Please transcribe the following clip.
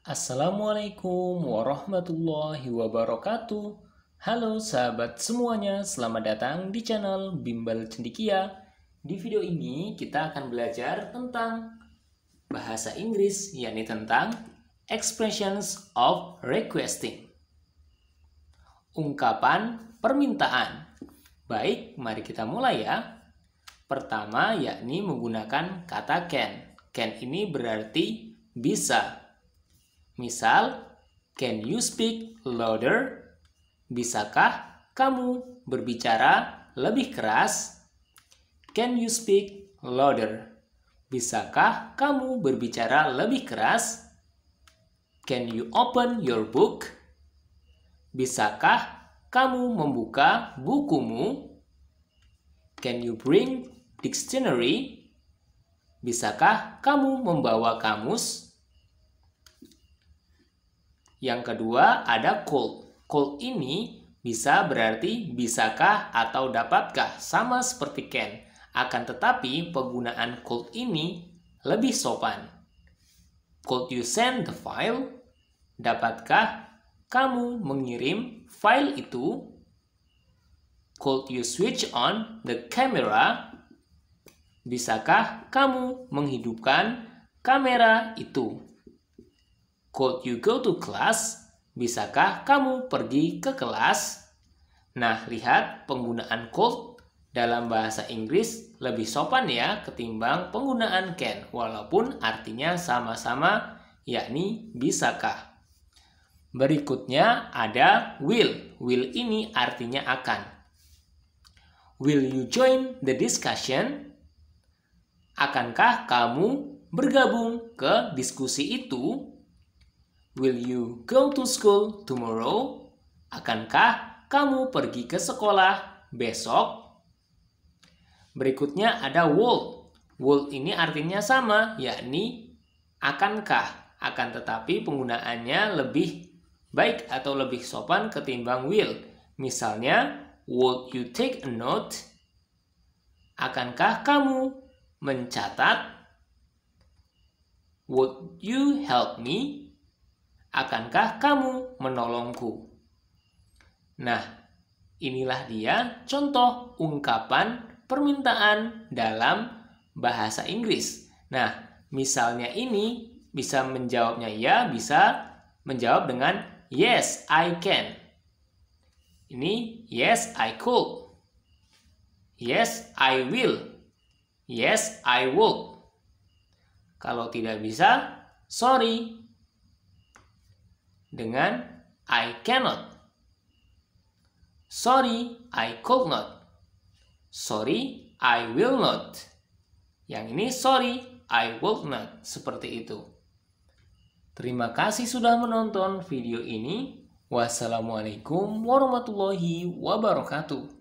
Assalamualaikum warahmatullahi wabarakatuh. Halo sahabat semuanya, selamat datang di channel Bimbel Cendikia. Di video ini kita akan belajar tentang bahasa Inggris, yakni tentang expressions of requesting. Ungkapan permintaan. Baik, mari kita mulai ya. Pertama yakni menggunakan kata can. Can ini berarti bisa Misal, can you speak louder? Bisakah kamu berbicara lebih keras? Can you speak louder? Bisakah kamu berbicara lebih keras? Can you open your book? Bisakah kamu membuka bukumu? Can you bring dictionary? Bisakah kamu membawa kamus? Yang kedua ada could. Could ini bisa berarti bisakah atau dapatkah, sama seperti can. Akan tetapi penggunaan could ini lebih sopan. Could you send the file? Dapatkah kamu mengirim file itu? Could you switch on the camera? Bisakah kamu menghidupkan kamera itu? Could you go to class? Bisakah kamu pergi ke kelas? Nah, lihat penggunaan could dalam bahasa Inggris lebih sopan ya ketimbang penggunaan can walaupun artinya sama-sama yakni bisakah. Berikutnya ada will. Will ini artinya akan. Will you join the discussion? Akankah kamu bergabung ke diskusi itu? Will you go to school tomorrow? Akankah kamu pergi ke sekolah besok? Berikutnya ada would. Would ini artinya sama, yakni akankah. Akan tetapi penggunaannya lebih baik atau lebih sopan ketimbang will. Misalnya, would you take a note? Akankah kamu mencatat? Would you help me? akankah kamu menolongku? Nah, inilah dia contoh ungkapan permintaan dalam bahasa Inggris. Nah, misalnya ini bisa menjawabnya ya, bisa menjawab dengan yes, I can. Ini yes, I could. Yes, I will. Yes, I would. Kalau tidak bisa, sorry, dengan I cannot. Sorry, I could not. Sorry, I will not. Yang ini sorry, I will not. Seperti itu. Terima kasih sudah menonton video ini. Wassalamualaikum warahmatullahi wabarakatuh.